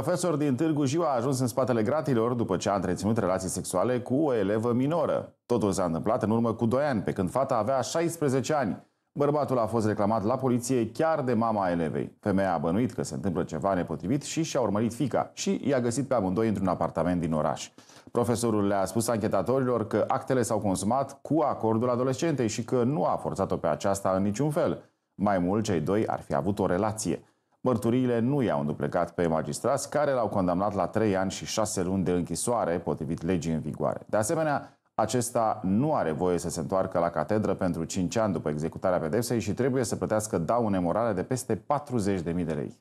Profesor din Târgu Jiu a ajuns în spatele gratilor după ce a întreținut relații sexuale cu o elevă minoră. Totul s-a întâmplat în urmă cu 2 ani, pe când fata avea 16 ani. Bărbatul a fost reclamat la poliție chiar de mama elevei. Femeia a bănuit că se întâmplă ceva nepotrivit și și-a urmărit fica și i-a găsit pe amândoi într-un apartament din oraș. Profesorul le-a spus anchetatorilor că actele s-au consumat cu acordul adolescentei și că nu a forțat-o pe aceasta în niciun fel. Mai mult, cei doi ar fi avut o relație. Mărturiile nu i-au înduplecat pe magistrați care l-au condamnat la 3 ani și 6 luni de închisoare, potrivit legii în vigoare. De asemenea, acesta nu are voie să se întoarcă la catedră pentru 5 ani după executarea pedepsei și trebuie să plătească daune morale de peste 40.000 de lei.